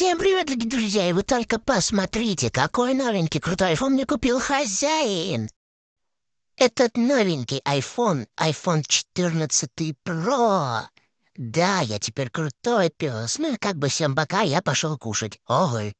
Всем привет, дорогие друзья, и вы только посмотрите, какой новенький крутой iPhone мне купил хозяин. Этот новенький iPhone, iPhone 14 Pro. Да, я теперь крутой пес, ну и как бы всем пока, я пошел кушать. Ого.